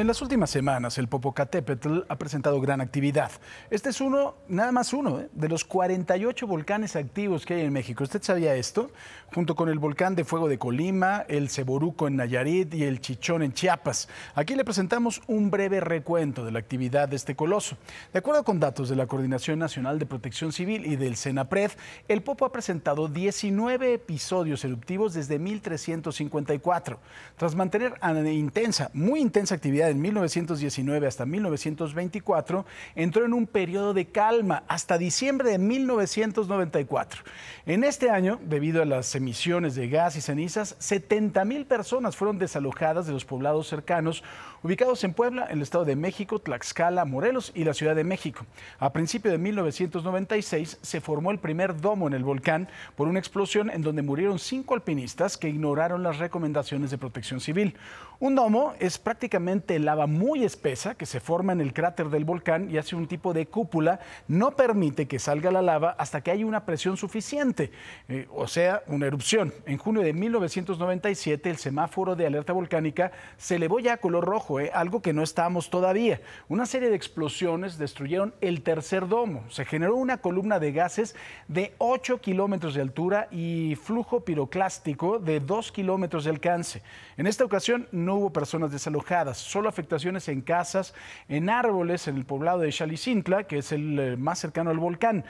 en las últimas semanas el Popocatépetl ha presentado gran actividad. Este es uno, nada más uno, ¿eh? de los 48 volcanes activos que hay en México. ¿Usted sabía esto? Junto con el volcán de fuego de Colima, el Ceboruco en Nayarit y el Chichón en Chiapas. Aquí le presentamos un breve recuento de la actividad de este coloso. De acuerdo con datos de la Coordinación Nacional de Protección Civil y del CENAPRED, el Popo ha presentado 19 episodios eruptivos desde 1354. Tras mantener intensa, muy intensa actividad de 1919 hasta 1924, entró en un periodo de calma hasta diciembre de 1994. En este año, debido a las emisiones de gas y cenizas, 70 mil personas fueron desalojadas de los poblados cercanos, ubicados en Puebla, en el Estado de México, Tlaxcala, Morelos y la Ciudad de México. A principios de 1996 se formó el primer domo en el volcán por una explosión en donde murieron cinco alpinistas que ignoraron las recomendaciones de protección civil. Un domo es prácticamente de lava muy espesa que se forma en el cráter del volcán y hace un tipo de cúpula, no permite que salga la lava hasta que haya una presión suficiente, eh, o sea, una erupción. En junio de 1997, el semáforo de alerta volcánica se elevó ya a color rojo, eh, algo que no estábamos todavía. Una serie de explosiones destruyeron el tercer domo. Se generó una columna de gases de 8 kilómetros de altura y flujo piroclástico de 2 kilómetros de alcance. En esta ocasión no hubo personas desalojadas, solo afectaciones en casas, en árboles, en el poblado de Chalicintla, que es el eh, más cercano al volcán.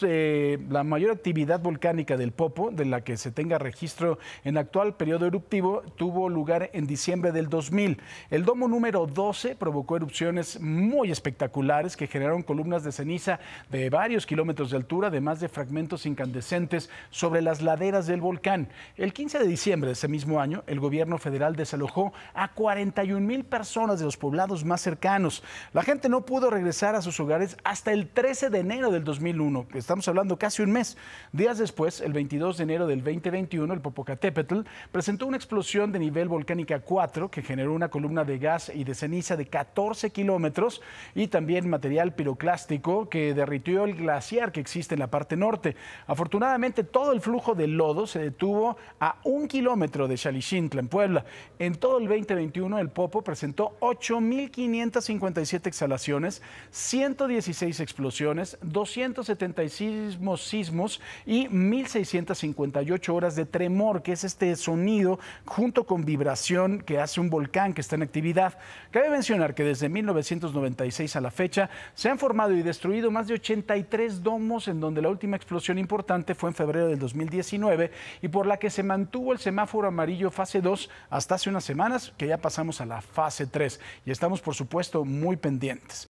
la mayor actividad volcánica del Popo, de la que se tenga registro en actual periodo eruptivo, tuvo lugar en diciembre del 2000. El domo número 12 provocó erupciones muy espectaculares que generaron columnas de ceniza de varios kilómetros de altura, además de fragmentos incandescentes sobre las laderas del volcán. El 15 de diciembre de ese mismo año, el gobierno federal desalojó a 41 mil personas zonas de los poblados más cercanos. La gente no pudo regresar a sus hogares hasta el 13 de enero del 2001, estamos hablando casi un mes. Días después, el 22 de enero del 2021, el Popocatépetl presentó una explosión de nivel volcánica 4 que generó una columna de gas y de ceniza de 14 kilómetros y también material piroclástico que derritió el glaciar que existe en la parte norte. Afortunadamente, todo el flujo de lodo se detuvo a un kilómetro de Xalixintla, en Puebla. En todo el 2021, el Popo presentó 8.557 exhalaciones, 116 explosiones, 276 sismos y 1.658 horas de tremor, que es este sonido junto con vibración que hace un volcán que está en actividad. Cabe mencionar que desde 1996 a la fecha se han formado y destruido más de 83 domos en donde la última explosión importante fue en febrero del 2019 y por la que se mantuvo el semáforo amarillo fase 2 hasta hace unas semanas que ya pasamos a la fase y estamos por supuesto muy pendientes.